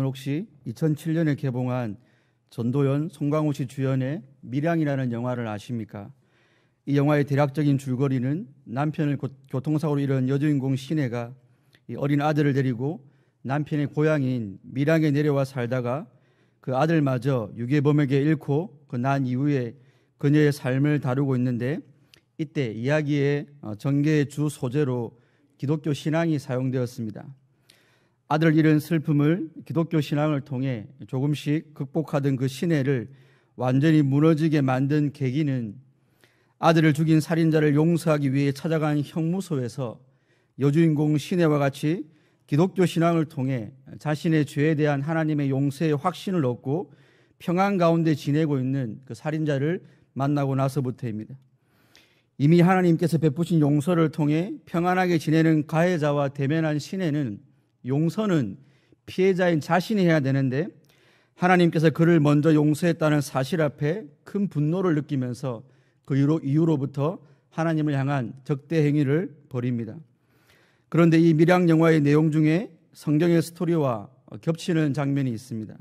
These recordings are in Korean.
여러분 혹시 2007년에 개봉한 전도연, 송강호 씨 주연의 밀양이라는 영화를 아십니까? 이 영화의 대략적인 줄거리는 남편을 교통사고로 잃은 여주인공 신혜가 어린 아들을 데리고 남편의 고향인 밀양에 내려와 살다가 그 아들마저 유괴범에게 잃고 그 난 이후에 그녀의 삶을 다루고 있는데 이때 이야기의 어, 전개의 주 소재로 기독교 신앙이 사용되었습니다. 아들을 잃은 슬픔을 기독교 신앙을 통해 조금씩 극복하던 그신애를 완전히 무너지게 만든 계기는 아들을 죽인 살인자를 용서하기 위해 찾아간 형무소에서 여주인공 신애와 같이 기독교 신앙을 통해 자신의 죄에 대한 하나님의 용서의 확신을 얻고 평안 가운데 지내고 있는 그 살인자를 만나고 나서부터입니다. 이미 하나님께서 베푸신 용서를 통해 평안하게 지내는 가해자와 대면한 신애는 용서는 피해자인 자신이 해야 되는데 하나님께서 그를 먼저 용서했다는 사실 앞에 큰 분노를 느끼면서 그 이후로, 부터 하나님을 향한 적대 행위를 벌입니다. 그런데 이 밀양 영화의 내용 중에 성경의 스토리와 겹치는 장면이 있습니다.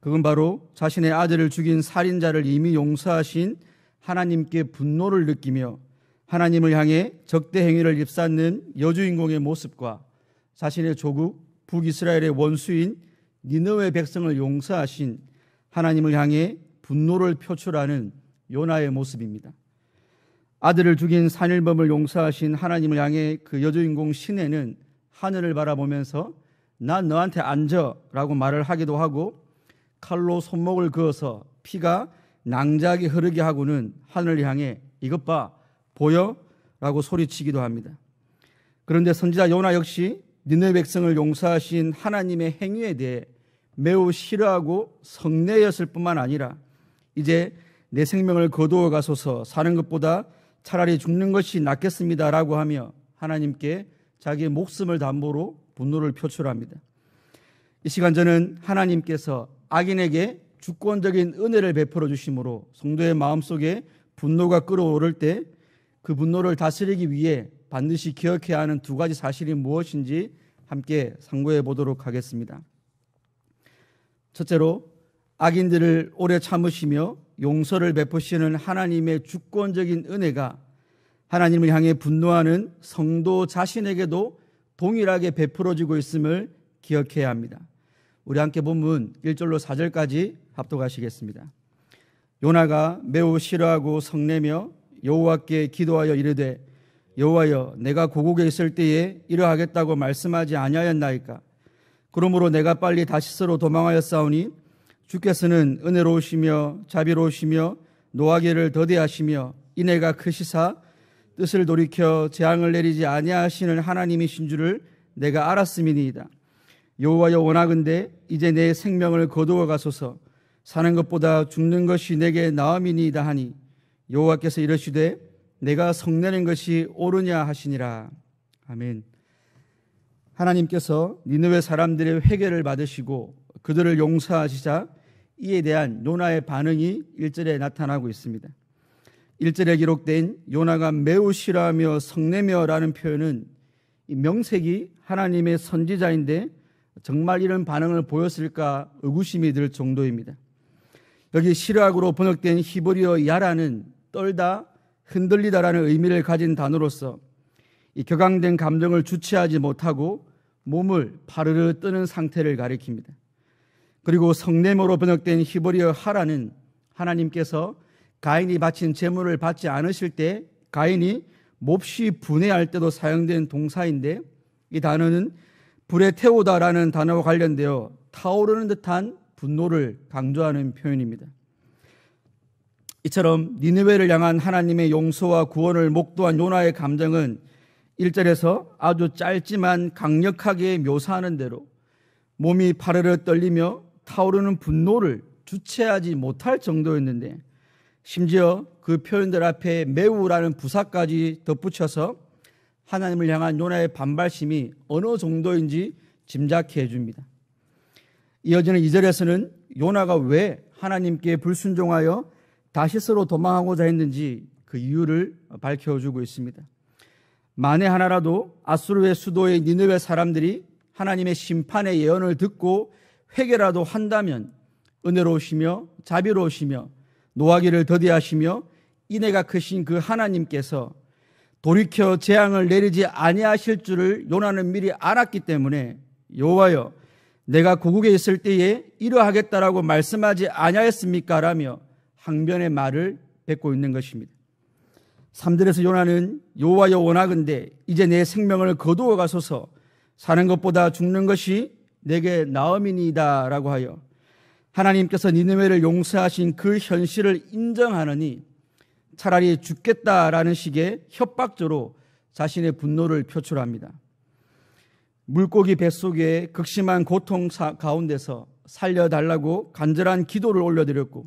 그건 바로 자신의 아들을 죽인 살인자를 이미 용서하신 하나님께 분노를 느끼며 하나님을 향해 적대 행위를 입쌓는 여주인공의 모습과 자신의 조국 북이스라엘의 원수인 니느웨 백성을 용서하신 하나님을 향해 분노를 표출하는 요나의 모습입니다. 아들을 죽인 산일범을 용서하신 하나님을 향해 그 여주인공 신혜는 하늘을 바라보면서 난 너한테 앉아라고 말을 하기도 하고 칼로 손목을 그어서 피가 낭자하게 흐르게 하고는 하늘을 향해 이것 봐 보여라고 소리치기도 합니다. 그런데 선지자 요나 역시 니네 백성을 용서하신 하나님의 행위에 대해 매우 싫어하고 성내였을 뿐만 아니라 이제 내 생명을 거두어 가소서 사는 것보다 차라리 죽는 것이 낫겠습니다라고 하며 하나님께 자기의 목숨을 담보로 분노를 표출합니다. 이 시간 저는 하나님께서 악인에게 주권적인 은혜를 베풀어 주심으로 성도의 마음속에 분노가 끓어오를 때 그 분노를 다스리기 위해 반드시 기억해야 하는 두 가지 사실이 무엇인지 함께 상고해 보도록 하겠습니다. 첫째로 악인들을 오래 참으시며 용서를 베푸시는 하나님의 주권적인 은혜가 하나님을 향해 분노하는 성도 자신에게도 동일하게 베풀어지고 있음을 기억해야 합니다. 우리 함께 본문 1절로 4절까지 합독하시겠습니다. 요나가 매우 싫어하고 성내며 여호와께 기도하여 이르되 여호와여 내가 고국에 있을 때에 이러하겠다고 말씀하지 아니하였나이까 그러므로 내가 빨리 다시스로 도망하였사오니 주께서는 은혜로우시며 자비로우시며 노하기를 더디하시며 이내가 크시사 뜻을 돌이켜 재앙을 내리지 아니하시는 하나님이신 줄을 내가 알았음이니이다. 여호와여 원하건대 이제 내 생명을 거두어 가소서 사는 것보다 죽는 것이 내게 나음이니이다 하니 여호와께서 이르시되 내가 성내는 것이 옳으냐 하시니라. 아멘. 하나님께서 니느웨 사람들의 회개를 받으시고 그들을 용서하시자 이에 대한 요나의 반응이 일절에 나타나고 있습니다. 일절에 기록된 요나가 매우 싫어하며 성내며라는 표현은 명색이 하나님의 선지자인데 정말 이런 반응을 보였을까 의구심이 들 정도입니다. 여기 시라학으로 번역된 히브리어 야라는 떨다 흔들리다라는 의미를 가진 단어로서 이 격앙된 감정을 주체하지 못하고 몸을 파르르 뜨는 상태를 가리킵니다. 그리고 성내모로 번역된 히브리어 하라는 하나님께서 가인이 바친 제물을 받지 않으실 때 가인이 몹시 분해할 때도 사용된 동사인데 이 단어는 불에 태우다라는 단어와 관련되어 타오르는 듯한 분노를 강조하는 표현입니다. 이처럼 니느웨를 향한 하나님의 용서와 구원을 목도한 요나의 감정은 1절에서 아주 짧지만 강력하게 묘사하는 대로 몸이 파르르 떨리며 타오르는 분노를 주체하지 못할 정도였는데 심지어 그 표현들 앞에 매우라는 부사까지 덧붙여서 하나님을 향한 요나의 반발심이 어느 정도인지 짐작해 줍니다. 이어지는 2절에서는 요나가 왜 하나님께 불순종하여 다시스로 도망하고자 했는지 그 이유를 밝혀주고 있습니다. 만에 하나라도 아수르의 수도의 니느웨 사람들이 하나님의 심판의 예언을 듣고 회개라도 한다면 은혜로우시며 자비로우시며 노하기를 더디하시며 인애가 크신 그 하나님께서 돌이켜 재앙을 내리지 아니하실 줄을 요나는 미리 알았기 때문에 여호와여 내가 고국에 있을 때에 이러하겠다라고 말씀하지 아니하였습니까라며 항변의 말을 뱉고 있는 것입니다. 3절에서 요나는 요와여 원하건대 이제 내 생명을 거두어 가소서 사는 것보다 죽는 것이 내게 나음이니이다 라고 하여 하나님께서 니느웨를 용서하신 그 현실을 인정하느니 차라리 죽겠다라는 식의 협박조로 자신의 분노를 표출합니다. 물고기 뱃속에 극심한 고통 가운데서 살려달라고 간절한 기도를 올려드렸고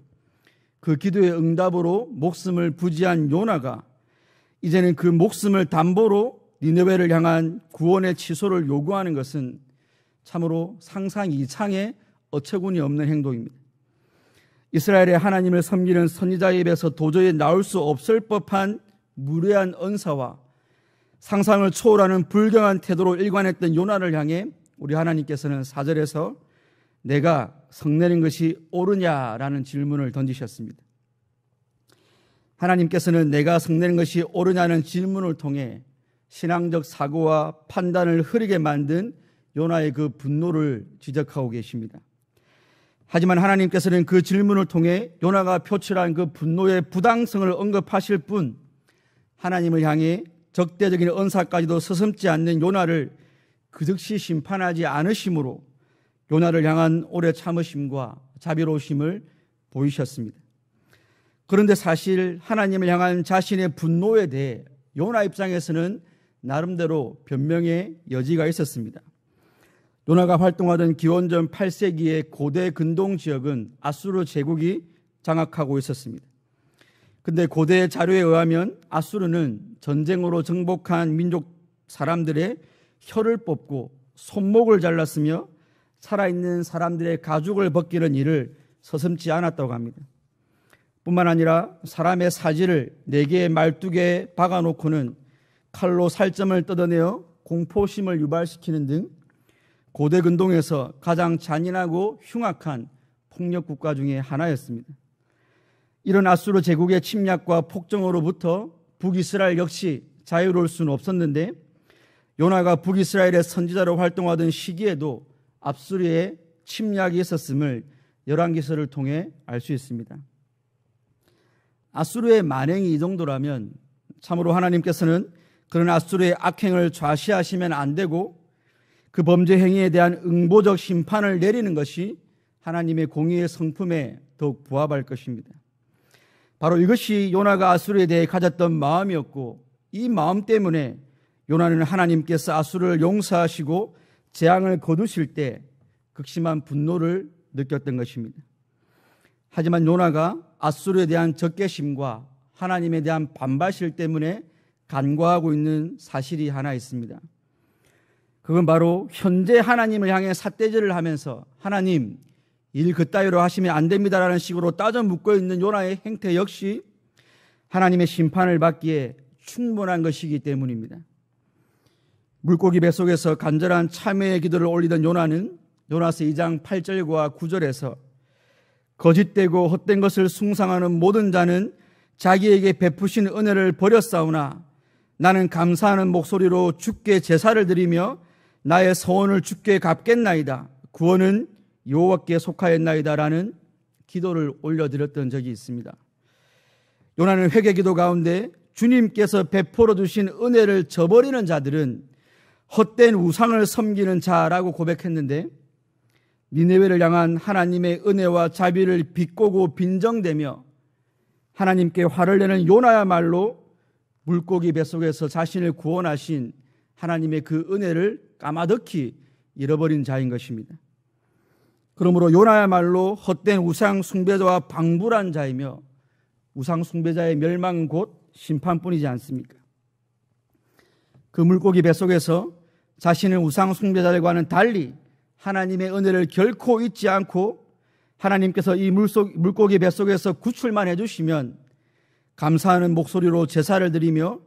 그 기도의 응답으로 목숨을 부지한 요나가 이제는 그 목숨을 담보로 니네웨를 향한 구원의 취소를 요구하는 것은 참으로 상상 이상의 어처구니 없는 행동입니다. 이스라엘의 하나님을 섬기는 선지자의 입에서 도저히 나올 수 없을 법한 무례한 언사와 상상을 초월하는 불경한 태도로 일관했던 요나를 향해 우리 하나님께서는 사절에서 내가 성내는 것이 옳으냐라는 질문을 던지셨습니다. 하나님께서는 내가 성내는 것이 옳으냐는 질문을 통해 신앙적 사고와 판단을 흐리게 만든 요나의 그 분노를 지적하고 계십니다. 하지만 하나님께서는 그 질문을 통해 요나가 표출한 그 분노의 부당성을 언급하실 뿐 하나님을 향해 적대적인 언사까지도 서슴지 않는 요나를 그 즉시 심판하지 않으심으로 요나를 향한 오래 참으심과 자비로우심을 보이셨습니다. 그런데 사실 하나님을 향한 자신의 분노에 대해 요나 입장에서는 나름대로 변명의 여지가 있었습니다. 요나가 활동하던 기원전 8세기의 고대 근동 지역은 아수르 제국이 장악하고 있었습니다. 근데 고대 자료에 의하면 아수르는 전쟁으로 정복한 민족 사람들의 혀를 뽑고 손목을 잘랐으며 살아있는 사람들의 가죽을 벗기는 일을 서슴지 않았다고 합니다. 뿐만 아니라 사람의 사지를 네 개의 말뚝에 박아놓고는 칼로 살점을 뜯어내어 공포심을 유발시키는 등 고대 근동에서 가장 잔인하고 흉악한 폭력 국가 중의 하나였습니다. 이런 아수르 제국의 침략과 폭정으로부터 북이스라엘 역시 자유로울 수는 없었는데 요나가 북이스라엘의 선지자로 활동하던 시기에도 압수리의 침략이 있었음을 열왕기서를 통해 알 수 있습니다. 아수르의 만행이 이 정도라면 참으로 하나님께서는 그런 아수르의 악행을 좌시하시면 안 되고 그 범죄 행위에 대한 응보적 심판을 내리는 것이 하나님의 공의의 성품에 더욱 부합할 것입니다. 바로 이것이 요나가 아수르에 대해 가졌던 마음이었고 이 마음 때문에 요나는 하나님께서 아수르를 용서하시고 재앙을 거두실 때 극심한 분노를 느꼈던 것입니다. 하지만 요나가 아수르에 대한 적개심과 하나님에 대한 반발실 때문에 간과하고 있는 사실이 하나 있습니다. 그건 바로 현재 하나님을 향해 삿대질을 하면서 하나님 일 그따위로 하시면 안 됩니다라는 식으로 따져 묻고 있는 요나의 행태 역시 하나님의 심판을 받기에 충분한 것이기 때문입니다. 물고기 뱃속에서 간절한 참회의 기도를 올리던 요나는 요나서 2장 8절과 9절에서 거짓되고 헛된 것을 숭상하는 모든 자는 자기에게 베푸신 은혜를 버렸사오나 나는 감사하는 목소리로 주게 제사를 드리며 나의 서원을 주게 갚겠나이다. 구원은 요호와께 속하였나이다라는 기도를 올려드렸던 적이 있습니다. 요나는 회개 기도 가운데 주님께서 베풀어 주신 은혜를 저버리는 자들은 헛된 우상을 섬기는 자라고 고백했는데 니네웨를 향한 하나님의 은혜와 자비를 비꼬고 빈정대며 하나님께 화를 내는 요나야말로 물고기 뱃속에서 자신을 구원하신 하나님의 그 은혜를 까마득히 잃어버린 자인 것입니다. 그러므로 요나야말로 헛된 우상 숭배자와 방불한 자이며 우상 숭배자의 멸망은 곧 심판뿐이지 않습니까? 그 물고기 뱃속에서 자신을 우상 숭배자들과는 달리 하나님의 은혜를 결코 잊지 않고 하나님께서 이 물속, 물고기 뱃속에서 구출만 해주시면 감사하는 목소리로 제사를 드리며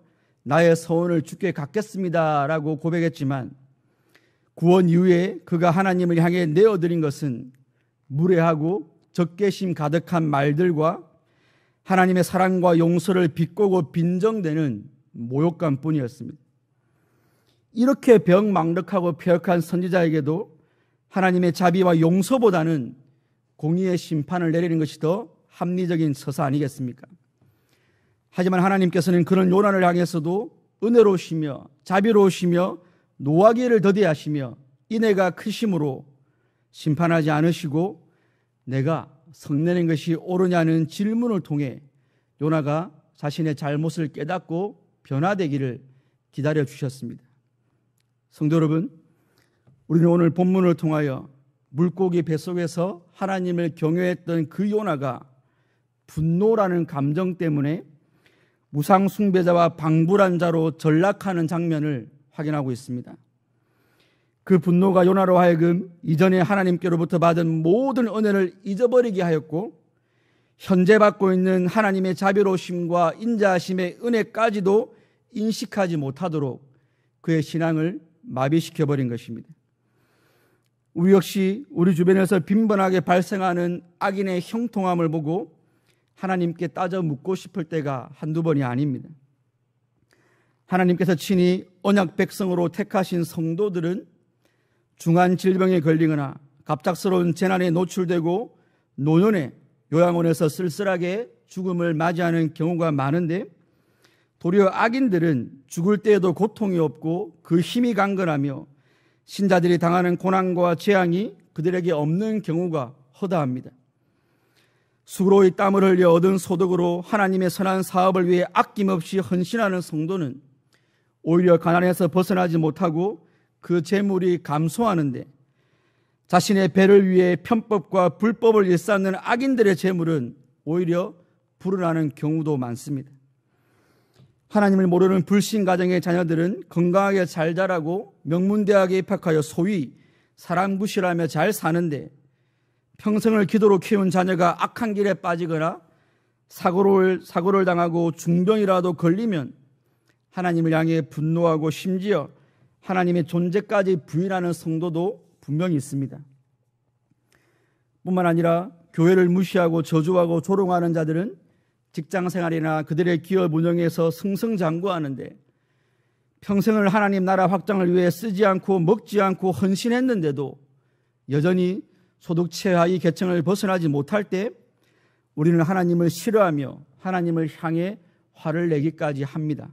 나의 서원을 주께 갖겠습니다. 라고 고백했지만 구원 이후에 그가 하나님을 향해 내어드린 것은 무례하고 적개심 가득한 말들과 하나님의 사랑과 용서를 비꼬고 빈정대는 모욕감 뿐이었습니다. 이렇게 병망덕하고 폐역한 선지자에게도 하나님의 자비와 용서보다는 공의의 심판을 내리는 것이 더 합리적인 서사 아니겠습니까? 하지만 하나님께서는 그런 요란을 향해서도 은혜로우시며 자비로우시며 노하기를 더디하시며 이내가 크심으로 심판하지 않으시고 내가 성내는 것이 옳으냐는 질문을 통해 요나가 자신의 잘못을 깨닫고 변화되기를 기다려 주셨습니다. 성도 여러분, 우리는 오늘 본문을 통하여 물고기 뱃속에서 하나님을 경외했던 그 요나가 분노라는 감정 때문에 무상 숭배자와 방불한 자로 전락하는 장면을 확인하고 있습니다. 그 분노가 요나로 하여금 이전에 하나님께로부터 받은 모든 은혜를 잊어버리게 하였고 현재 받고 있는 하나님의 자비로심과 인자심의 은혜까지도 인식하지 못하도록 그의 신앙을 마비시켜버린 것입니다. 우리 역시 우리 주변에서 빈번하게 발생하는 악인의 형통함을 보고 하나님께 따져 묻고 싶을 때가 한두 번이 아닙니다. 하나님께서 친히 언약 백성으로 택하신 성도들은 중한 질병에 걸리거나 갑작스러운 재난에 노출되고 노년에 요양원에서 쓸쓸하게 죽음을 맞이하는 경우가 많은데 도리어 악인들은 죽을 때에도 고통이 없고 그 힘이 강건하며 신자들이 당하는 고난과 재앙이 그들에게 없는 경우가 허다합니다. 수로의 땀을 흘려 얻은 소득으로 하나님의 선한 사업을 위해 아낌없이 헌신하는 성도는 오히려 가난에서 벗어나지 못하고 그 재물이 감소하는데 자신의 배를 위해 편법과 불법을 일삼는 악인들의 재물은 오히려 불어나는 경우도 많습니다. 하나님을 모르는 불신 가정의 자녀들은 건강하게 잘 자라고 명문대학에 입학하여 소위 사람 굿이라며 잘 사는데 평생을 기도로 키운 자녀가 악한 길에 빠지거나 사고를, 사고를 당하고 중병이라도 걸리면 하나님을 향해 분노하고 심지어 하나님의 존재까지 부인하는 성도도 분명히 있습니다. 뿐만 아니라 교회를 무시하고 저주하고 조롱하는 자들은 직장 생활이나 그들의 기업 운영에서 승승장구하는데 평생을 하나님 나라 확장을 위해 쓰지 않고 먹지 않고 헌신했는데도 여전히 소득 최하위 계층을 벗어나지 못할 때 우리는 하나님을 싫어하며 하나님을 향해 화를 내기까지 합니다.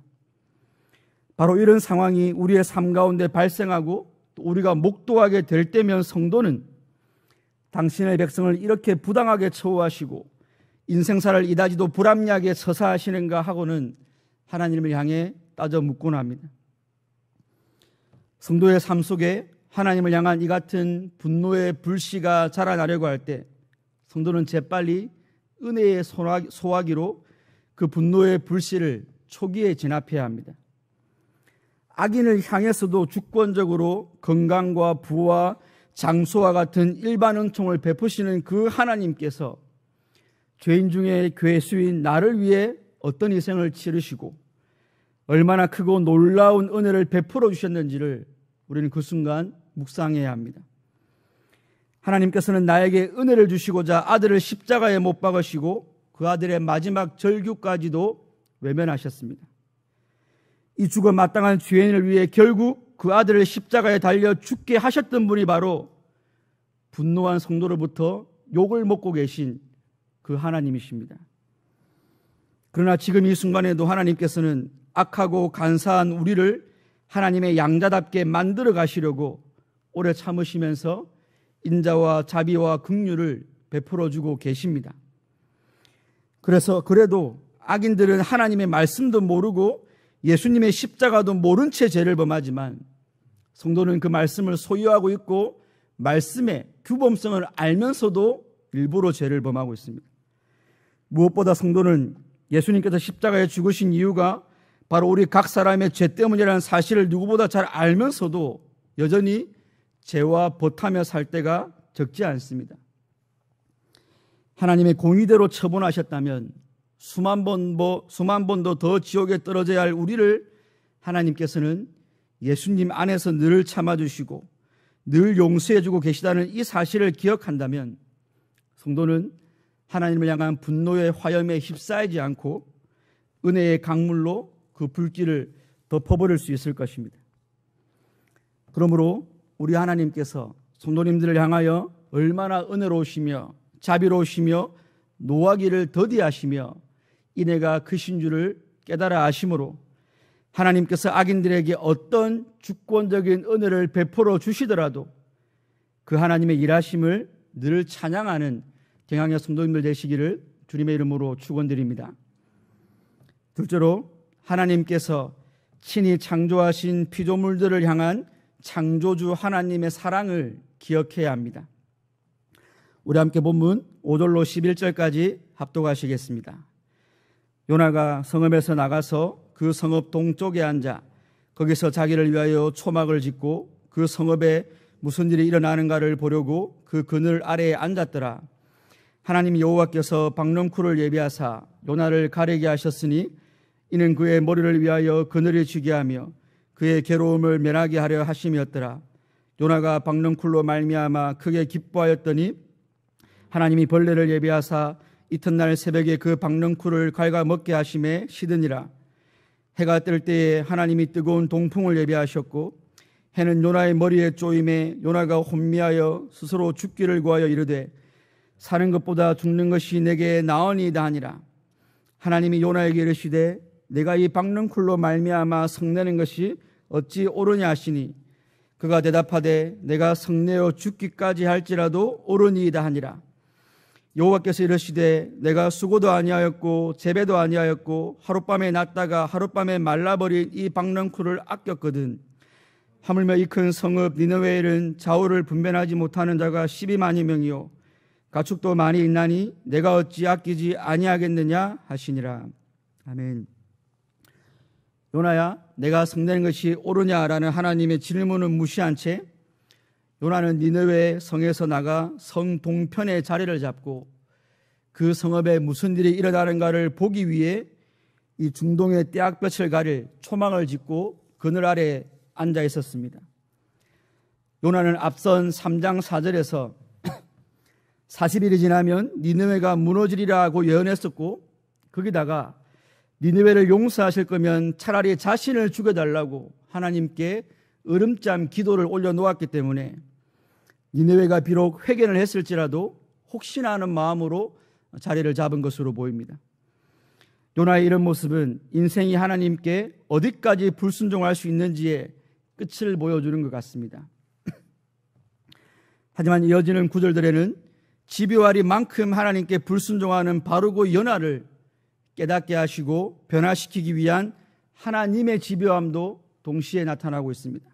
바로 이런 상황이 우리의 삶 가운데 발생하고 우리가 목도하게 될 때면 성도는 당신의 백성을 이렇게 부당하게 처우하시고 인생사를 이다지도 불합리하게 서사하시는가 하고는 하나님을 향해 따져 묻곤 합니다. 성도의 삶 속에 하나님을 향한 이 같은 분노의 불씨가 자라나려고 할 때 성도는 재빨리 은혜의 소화기로 그 분노의 불씨를 초기에 진압해야 합니다. 악인을 향해서도 주권적으로 건강과 부와 장소와 같은 일반 은총을 베푸시는 그 하나님께서 죄인 중에 괴수인 나를 위해 어떤 희생을 치르시고 얼마나 크고 놀라운 은혜를 베풀어 주셨는지를 우리는 그 순간 묵상해야 합니다. 하나님께서는 나에게 은혜를 주시고자 아들을 십자가에 못 박으시고 그 아들의 마지막 절규까지도 외면하셨습니다. 이 죽어 마땅한 죄인을 위해 결국 그 아들을 십자가에 달려 죽게 하셨던 분이 바로 분노한 성도로부터 욕을 먹고 계신 그 하나님이십니다. 그러나 지금 이 순간에도 하나님께서는 악하고 간사한 우리를 하나님의 양자답게 만들어 가시려고 오래 참으시면서 인자와 자비와 긍휼을 베풀어 주고 계십니다. 그래서 그래도 악인들은 하나님의 말씀도 모르고 예수님의 십자가도 모른 채 죄를 범하지만 성도는 그 말씀을 소유하고 있고 말씀의 규범성을 알면서도 일부러 죄를 범하고 있습니다. 무엇보다 성도는 예수님께서 십자가에 죽으신 이유가 바로 우리 각 사람의 죄 때문이라는 사실을 누구보다 잘 알면서도 여전히 죄와 버타며 살 때가 적지 않습니다. 하나님의 공의대로 처분하셨다면 수만 번, 뭐, 수만 번도 더 지옥에 떨어져야 할 우리를 하나님께서는 예수님 안에서 늘 참아주시고 늘 용서해주고 계시다는 이 사실을 기억한다면 성도는 하나님을 향한 분노의 화염에 휩싸이지 않고 은혜의 강물로 그 불길을 덮어버릴 수 있을 것입니다. 그러므로 우리 하나님께서 성도님들을 향하여 얼마나 은혜로우시며 자비로우시며 노하기를 더디하시며 이내가 크신 줄을 깨달아 아심으로 하나님께서 악인들에게 어떤 주권적인 은혜를 베풀어 주시더라도 그 하나님의 일하심을 늘 찬양하는 경향의 성도님들 되시기를 주님의 이름으로 축원드립니다. 둘째로 하나님께서 친히 창조하신 피조물들을 향한 창조주 하나님의 사랑을 기억해야 합니다. 우리 함께 본문 5절로 11절까지 합독하시겠습니다. 요나가 성읍에서 나가서 그 성읍 동쪽에 앉아 거기서 자기를 위하여 초막을 짓고 그 성읍에 무슨 일이 일어나는가를 보려고 그 그늘 아래에 앉았더라. 하나님 여호와께서 박렁쿨을 예비하사 요나를 가리게 하셨으니 이는 그의 머리를 위하여 그늘을 쥐게 하며 그의 괴로움을 면하게 하려 하심이었더라. 요나가 박렁쿨로 말미암아 크게 기뻐하였더니 하나님이 벌레를 예비하사 이튿날 새벽에 그 박렁쿨을 갈가 먹게 하심에 시드니라. 해가 뜰 때에 하나님이 뜨거운 동풍을 예비하셨고 해는 요나의 머리에 쪼임에 요나가 혼미하여 스스로 죽기를 구하여 이르되 사는 것보다 죽는 것이 내게 나으니이다 하니라. 하나님이 요나에게 이르시되 내가 이 박능쿨로 말미암아 성내는 것이 어찌 옳으냐 하시니 그가 대답하되 내가 성내어 죽기까지 할지라도 옳으니이다 하니라. 여호와께서 이르시되 내가 수고도 아니하였고 재배도 아니하였고 하룻밤에 났다가 하룻밤에 말라버린 이 박능쿨을 아꼈거든. 하물며 이 큰 성읍 니느웨일은 좌우를 분별하지 못하는 자가 12만여 명이요 가축도 많이 있나니 내가 어찌 아끼지 아니하겠느냐 하시니라. 아멘. 요나야, 내가 성내는 것이 옳으냐라는 하나님의 질문을 무시한 채 요나는 니느웨 성에서 나가 성 동편의 자리를 잡고 그 성읍에 무슨 일이 일어나는가를 보기 위해 이 중동의 떼악볕을 가릴 초망을 짓고 그늘 아래 앉아 있었습니다. 요나는 앞선 3장 4절에서 40일이 지나면 니느웨가 무너지리라고 예언했었고 거기다가 니느웨를 용서하실 거면 차라리 자신을 죽여달라고 하나님께 으름잠 기도를 올려놓았기 때문에 니느웨가 비록 회견을 했을지라도 혹시나 하는 마음으로 자리를 잡은 것으로 보입니다. 요나의 이런 모습은 인생이 하나님께 어디까지 불순종할 수 있는지의 끝을 보여주는 것 같습니다. 하지만 이어지는 구절들에는 집요와리만큼 하나님께 불순종하는 바르고 연하를 깨닫게 하시고 변화시키기 위한 하나님의 집요함도 동시에 나타나고 있습니다.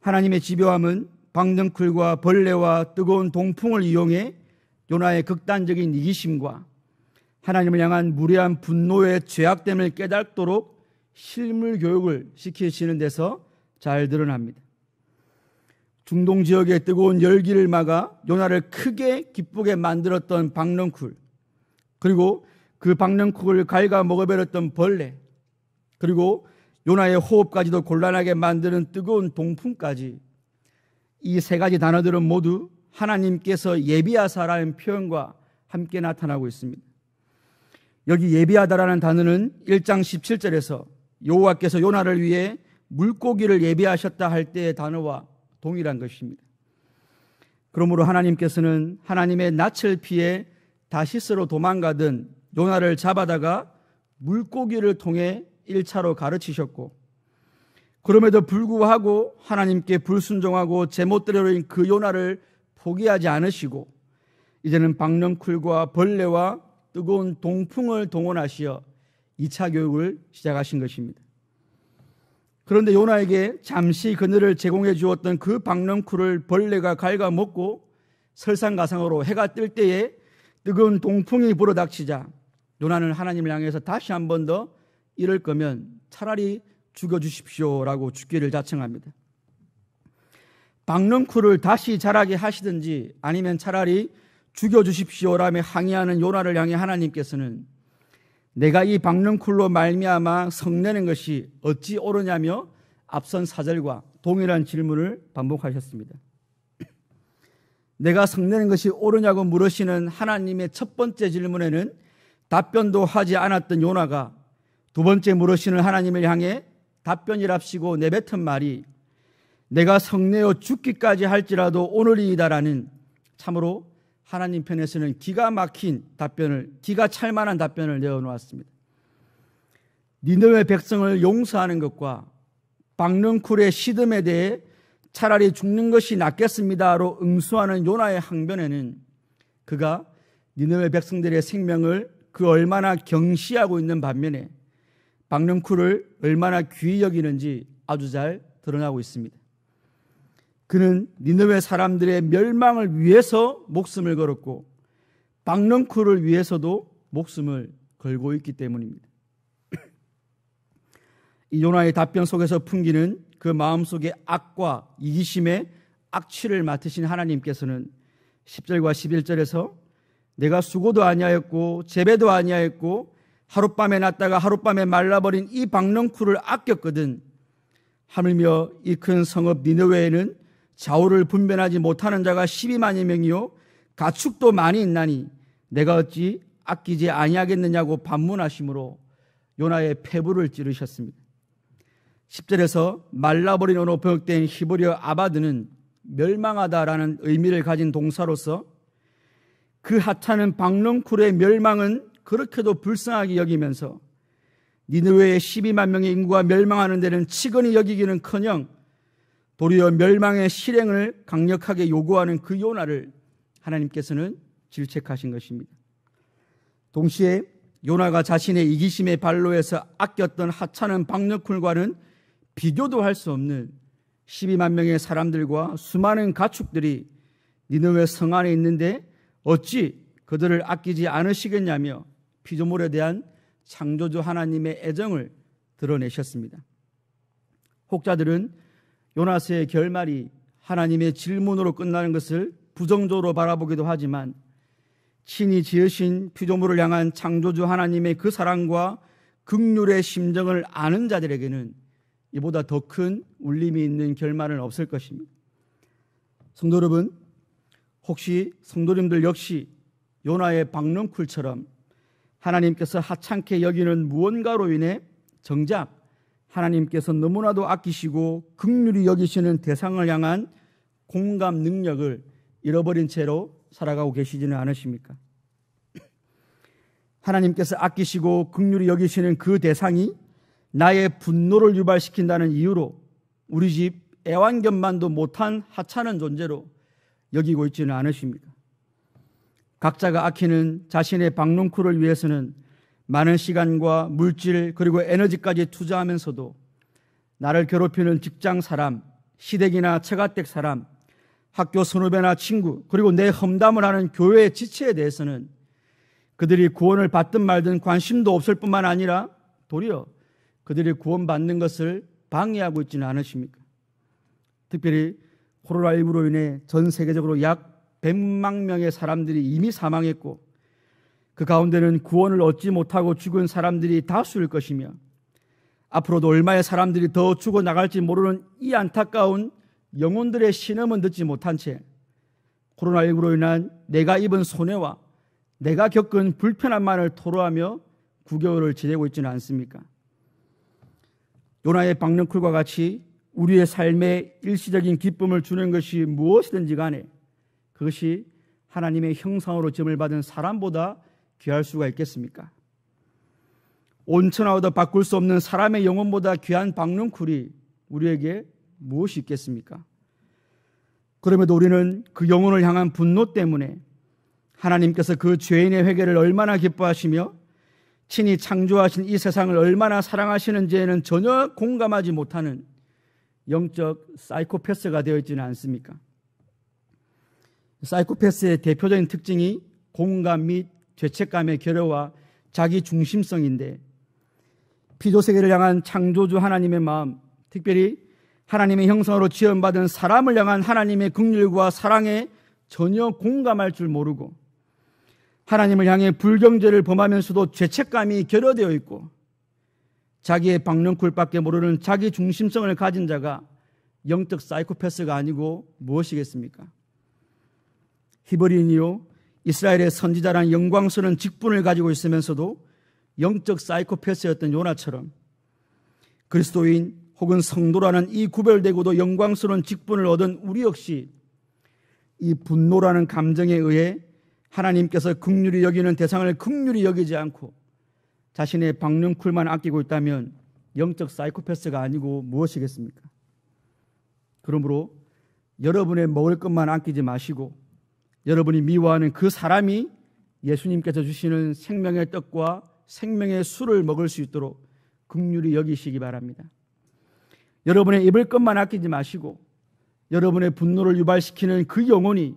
하나님의 집요함은 박능클과 벌레와 뜨거운 동풍을 이용해 요나의 극단적인 이기심과 하나님을 향한 무례한 분노의 죄악됨을 깨닫도록 실물 교육을 시키시는 데서 잘 드러납니다. 중동 지역의 뜨거운 열기를 막아 요나를 크게 기쁘게 만들었던 박렁쿨 그리고 그 박렁쿨을 갉아 먹어버렸던 벌레 그리고 요나의 호흡까지도 곤란하게 만드는 뜨거운 동풍까지 이 세 가지 단어들은 모두 하나님께서 예비하사라는 표현과 함께 나타나고 있습니다. 여기 예비하다라는 단어는 1장 17절에서 여호와께서 요나를 위해 물고기를 예비하셨다 할 때의 단어와 동일한 것입니다. 그러므로 하나님께서는 하나님의 낯을 피해 다시스로 도망가던 요나를 잡아다가 물고기를 통해 1차로 가르치셨고 그럼에도 불구하고 하나님께 불순종하고 제못되려는 그 요나를 포기하지 않으시고 이제는 박령쿨과 벌레와 뜨거운 동풍을 동원하시어 2차 교육을 시작하신 것입니다. 그런데 요나에게 잠시 그늘을 제공해 주었던 그 박렁쿨을 벌레가 갉아먹고 설상가상으로 해가 뜰 때에 뜨거운 동풍이 불어닥치자 요나는 하나님을 향해서 다시 한 번 더 이럴 거면 차라리 죽여주십시오라고 죽기를 자청합니다. 박렁쿨을 다시 자라게 하시든지 아니면 차라리 죽여주십시오라며 항의하는 요나를 향해 하나님께서는 내가 이 박능쿨로 말미암아 성내는 것이 어찌 옳으냐며 앞선 사절과 동일한 질문을 반복하셨습니다. 내가 성내는 것이 옳으냐고 물으시는 하나님의 첫 번째 질문에는 답변도 하지 않았던 요나가 두 번째 물으시는 하나님을 향해 답변이랍시고 내뱉은 말이 내가 성내어 죽기까지 할지라도 오늘이다라는 참으로 하나님 편에서는 기가 막힌 답변을 기가 찰만한 답변을 내어놓았습니다. 니느웨 백성을 용서하는 것과 박릉쿨의 시듬에 대해 차라리 죽는 것이 낫겠습니다로 응수하는 요나의 항변에는 그가 니느웨 백성들의 생명을 그 얼마나 경시하고 있는 반면에 박릉쿨을 얼마나 귀히 여기는지 아주 잘 드러나고 있습니다. 그는 니느웨 사람들의 멸망을 위해서 목숨을 걸었고 박렁쿨을 위해서도 목숨을 걸고 있기 때문입니다. 이 요나의 답변 속에서 풍기는 그 마음속의 악과 이기심의 악취를 맡으신 하나님께서는 10절과 11절에서 내가 수고도 아니하였고 재배도 아니하였고 하룻밤에 났다가 하룻밤에 말라버린 이 박렁쿨을 아꼈거든 하물며 이 큰 성읍 니느웨에는 좌우를 분별하지 못하는 자가 12만여 명이요 가축도 많이 있나니 내가 어찌 아끼지 아니하겠느냐고 반문하심으로 요나의 폐부를 찌르셨습니다. 10절에서 말라버린 언어 번역된 히브리어 아바드는 멸망하다라는 의미를 가진 동사로서 그 하찮은 박렁쿨의 멸망은 그렇게도 불쌍하게 여기면서 니느웨의 12만 명의 인구가 멸망하는 데는 치근히 여기기는커녕 도리어 멸망의 실행을 강력하게 요구하는 그 요나를 하나님께서는 질책하신 것입니다. 동시에 요나가 자신의 이기심의 발로에서 아꼈던 하찮은 박력쿨과는 비교도 할 수 없는 12만 명의 사람들과 수많은 가축들이 니느웨 성 안에 있는데 어찌 그들을 아끼지 않으시겠냐며 피조물에 대한 창조주 하나님의 애정을 드러내셨습니다. 혹자들은 요나스의 결말이 하나님의 질문으로 끝나는 것을 부정적으로 바라보기도 하지만 친히 지으신 피조물을 향한 창조주 하나님의 그 사랑과 극률의 심정을 아는 자들에게는 이보다 더 큰 울림이 있는 결말은 없을 것입니다. 성도 여러분, 혹시 성도님들 역시 요나의 박렁쿨처럼 하나님께서 하찮게 여기는 무언가로 인해 정작 하나님께서 너무나도 아끼시고 극률이 여기시는 대상을 향한 공감 능력을 잃어버린 채로 살아가고 계시지는 않으십니까? 하나님께서 아끼시고 극률이 여기시는 그 대상이 나의 분노를 유발시킨다는 이유로 우리 집 애완견만도 못한 하찮은 존재로 여기고 있지는 않으십니까? 각자가 아끼는 자신의 박농쿨을 위해서는 많은 시간과 물질 그리고 에너지까지 투자하면서도 나를 괴롭히는 직장 사람, 시댁이나 체가댁 사람, 학교 선후배나 친구, 그리고 내 험담을 하는 교회의 지체에 대해서는 그들이 구원을 받든 말든 관심도 없을 뿐만 아니라 도리어 그들이 구원받는 것을 방해하고 있지는 않으십니까? 특별히 코로나19로 인해 전 세계적으로 약 100만 명의 사람들이 이미 사망했고 그 가운데는 구원을 얻지 못하고 죽은 사람들이 다수일 것이며 앞으로도 얼마의 사람들이 더 죽어 나갈지 모르는 이 안타까운 영혼들의 신음은 듣지 못한 채 코로나19로 인한 내가 입은 손해와 내가 겪은 불편함만을 토로하며 구개월을 지내고 있지는 않습니까? 요나의 박령쿨과 같이 우리의 삶에 일시적인 기쁨을 주는 것이 무엇이든지 간에 그것이 하나님의 형상으로 점을 받은 사람보다 귀할 수가 있겠습니까? 온천하오도 바꿀 수 없는 사람의 영혼보다 귀한 박룡쿨이 우리에게 무엇이 있겠습니까? 그럼에도 우리는 그 영혼을 향한 분노 때문에 하나님께서 그 죄인의 회개를 얼마나 기뻐하시며 친히 창조하신 이 세상을 얼마나 사랑하시는지에는 전혀 공감하지 못하는 영적 사이코패스가 되어 있지는 않습니까? 사이코패스의 대표적인 특징이 공감 및 죄책감의 결여와 자기 중심성인데 피조세계를 향한 창조주 하나님의 마음, 특별히 하나님의 형상으로 지원받은 사람을 향한 하나님의 긍휼과 사랑에 전혀 공감할 줄 모르고 하나님을 향해 불경죄를 범하면서도 죄책감이 결여되어 있고 자기의 방령쿨밖에 모르는 자기 중심성을 가진 자가 영적 사이코패스가 아니고 무엇이겠습니까? 히브리인이요 이스라엘의 선지자라는 영광스러운 직분을 가지고 있으면서도 영적 사이코패스였던 요나처럼 그리스도인 혹은 성도라는 이 구별되고도 영광스러운 직분을 얻은 우리 역시 이 분노라는 감정에 의해 하나님께서 극률이 여기는 대상을 극률이 여기지 않고 자신의 방능쿨만 아끼고 있다면 영적 사이코패스가 아니고 무엇이겠습니까? 그러므로 여러분의 먹을 것만 아끼지 마시고 여러분이 미워하는 그 사람이 예수님께서 주시는 생명의 떡과 생명의 술을 먹을 수 있도록 극률이 여기시기 바랍니다. 여러분의 입을 것만 아끼지 마시고 여러분의 분노를 유발시키는 그 영혼이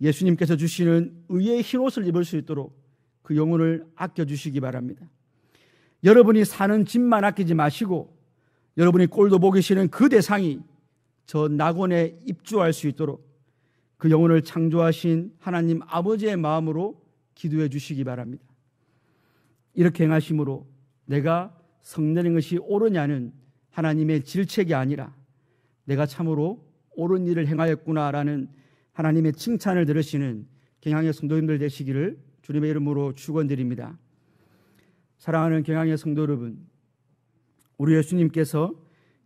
예수님께서 주시는 의의 흰옷을 입을 수 있도록 그 영혼을 아껴주시기 바랍니다. 여러분이 사는 집만 아끼지 마시고 여러분이 꼴도 보기 싫은 그 대상이 저 낙원에 입주할 수 있도록 그 영혼을 창조하신 하나님 아버지의 마음으로 기도해 주시기 바랍니다. 이렇게 행하심으로 내가 성내는 것이 옳으냐는 하나님의 질책이 아니라 내가 참으로 옳은 일을 행하였구나라는 하나님의 칭찬을 들으시는 경향의 성도님들 되시기를 주님의 이름으로 축원드립니다. 사랑하는 경향의 성도 여러분, 우리 예수님께서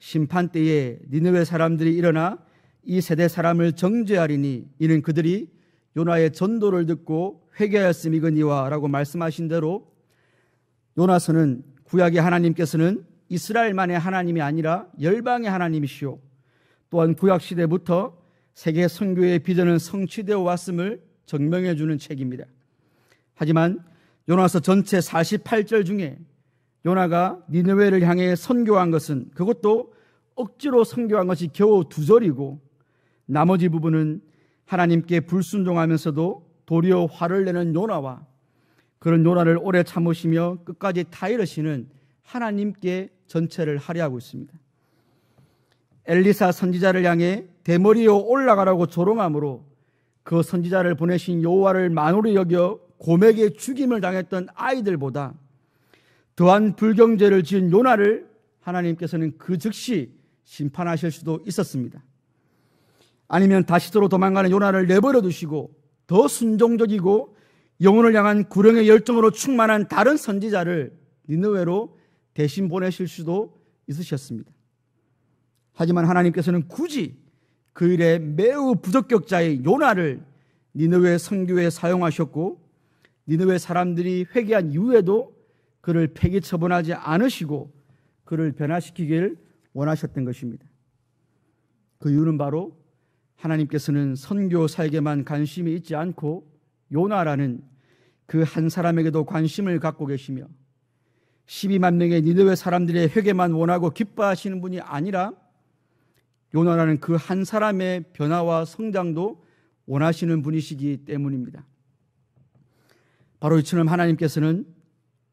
심판 때에 니느웨 사람들이 일어나 이 세대 사람을 정죄하리니 이는 그들이 요나의 전도를 듣고 회개하였음이거니와라고 말씀하신 대로 요나서는 구약의 하나님께서는 이스라엘만의 하나님이 아니라 열방의 하나님이시오. 또한 구약 시대부터 세계 선교의 비전은 성취되어 왔음을 증명해 주는 책입니다. 하지만 요나서 전체 48절 중에 요나가 니느웨를 향해 선교한 것은 그것도 억지로 선교한 것이 겨우 두 절이고 나머지 부분은 하나님께 불순종하면서도 도리어 화를 내는 요나와 그런 요나를 오래 참으시며 끝까지 타이르시는 하나님께 전체를 할려하고 있습니다. 엘리사 선지자를 향해 대머리요 올라가라고 조롱함으로 그 선지자를 보내신 여호와를 만으로 여겨 고맥에 죽임을 당했던 아이들보다 더한 불경죄를 지은 요나를 하나님께서는 그 즉시 심판하실 수도 있었습니다. 아니면 다시도로 도망가는 요나를 내버려 두시고 더 순종적이고 영혼을 향한 구령의 열정으로 충만한 다른 선지자를 니느웨로 대신 보내실 수도 있으셨습니다. 하지만 하나님께서는 굳이 그 일에 매우 부적격자의 요나를 니느웨 선교에 사용하셨고 니느웨 사람들이 회개한 이후에도 그를 폐기 처분하지 않으시고 그를 변화시키길 원하셨던 것입니다. 그 이유는 바로 하나님께서는 선교사에만 관심이 있지 않고 요나라는 그 한 사람에게도 관심을 갖고 계시며 12만 명의 니느웨 사람들의 회개만 원하고 기뻐하시는 분이 아니라 요나라는 그 한 사람의 변화와 성장도 원하시는 분이시기 때문입니다. 바로 이처럼 하나님께서는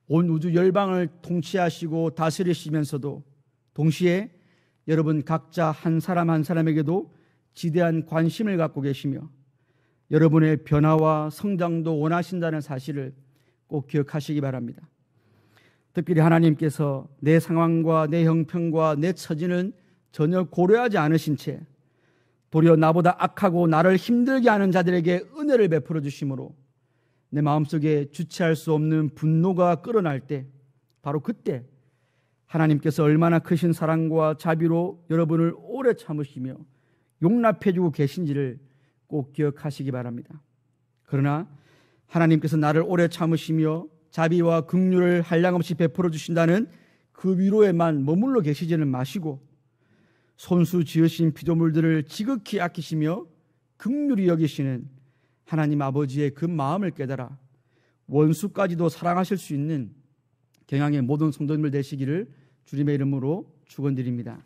온 우주 열방을 통치하시고 다스리시면서도 동시에 여러분 각자 한 사람 한 사람에게도 지대한 관심을 갖고 계시며 여러분의 변화와 성장도 원하신다는 사실을 꼭 기억하시기 바랍니다. 특별히 하나님께서 내 상황과 내 형편과 내 처지는 전혀 고려하지 않으신 채 도리어 나보다 악하고 나를 힘들게 하는 자들에게 은혜를 베풀어 주심으로 내 마음속에 주체할 수 없는 분노가 끌어날 때 바로 그때 하나님께서 얼마나 크신 사랑과 자비로 여러분을 오래 참으시며 용납해주고 계신지를 꼭 기억하시기 바랍니다. 그러나 하나님께서 나를 오래 참으시며 자비와 긍휼을 한량없이 베풀어 주신다는 그 위로에만 머물러 계시지는 마시고 손수 지으신 피조물들을 지극히 아끼시며 긍휼히 여기시는 하나님 아버지의 그 마음을 깨달아 원수까지도 사랑하실 수 있는 경향의 모든 성도님을 되시기를 주님의 이름으로 축원드립니다.